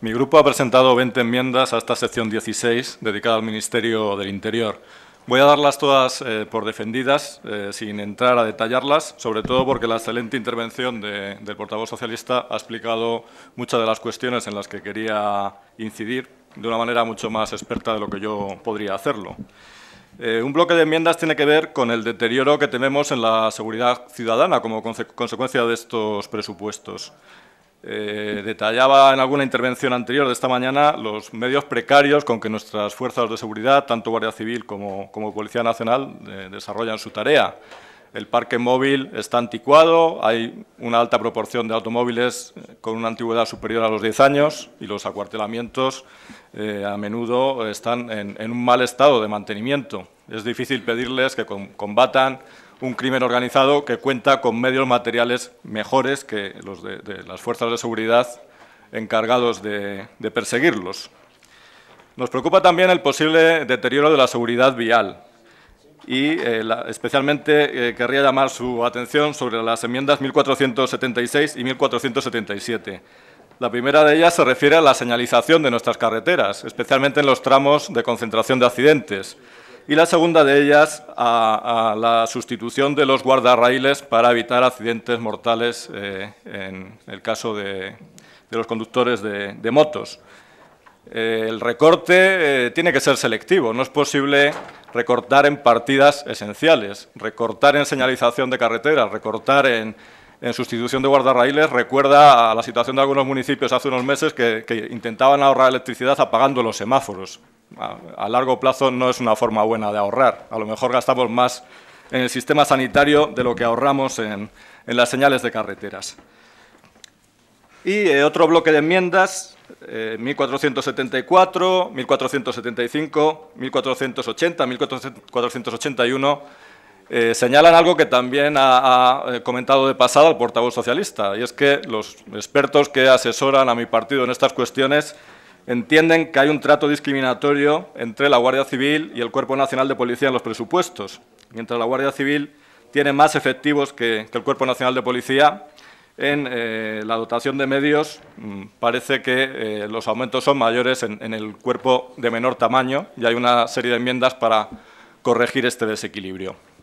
Mi grupo ha presentado 20 enmiendas a esta sección 16 dedicada al Ministerio del Interior. Voy a darlas todas eh, por defendidas, eh, sin entrar a detallarlas, sobre todo porque la excelente intervención del portavoz socialista ha explicado muchas de las cuestiones en las que quería incidir de una manera mucho más experta de lo que yo podría hacerlo. Eh, un bloque de enmiendas tiene que ver con el deterioro que tenemos en la seguridad ciudadana como consecuencia de estos presupuestos. Eh, detallaba en alguna intervención anterior de esta mañana los medios precarios con que nuestras fuerzas de seguridad, tanto Guardia Civil como, Policía Nacional, eh, desarrollan su tarea. El parque móvil está anticuado, hay una alta proporción de automóviles eh, con una antigüedad superior a los 10 años y los acuartelamientos a menudo están en, un mal estado de mantenimiento. Es difícil pedirles que combatan un crimen organizado que cuenta con medios materiales mejores que los de, las fuerzas de seguridad encargados de, perseguirlos. Nos preocupa también el posible deterioro de la seguridad vial y eh, especialmente eh, querría llamar su atención sobre las enmiendas 1476 y 1477. La primera de ellas se refiere a la señalización de nuestras carreteras, especialmente en los tramos de concentración de accidentes y la segunda de ellas a, la sustitución de los guardarraíles para evitar accidentes mortales eh, en el caso de, los conductores de, motos. Eh, el recorte eh, tiene que ser selectivo, no es posible recortar en partidas esenciales, recortar en señalización de carreteras, recortar en, sustitución de guardarraíles recuerda a la situación de algunos municipios hace unos meses que, intentaban ahorrar electricidad apagando los semáforos a largo plazo no es una forma buena de ahorrar. A lo mejor gastamos más en el sistema sanitario de lo que ahorramos en, las señales de carreteras. Y eh, otro bloque de enmiendas, 1474, 1475, 1480, 1481, señalan algo que también ha, eh, comentado de pasada el portavoz socialista, y es que los expertos que asesoran a mi partido en estas cuestiones entienden que hay un trato discriminatorio entre la Guardia Civil y el Cuerpo Nacional de Policía en los presupuestos, mientras la Guardia Civil tiene más efectivos que, el Cuerpo Nacional de Policía. En eh, la dotación de medios mm, parece que eh, los aumentos son mayores en el cuerpo de menor tamaño y hay una serie de enmiendas para corregir este desequilibrio.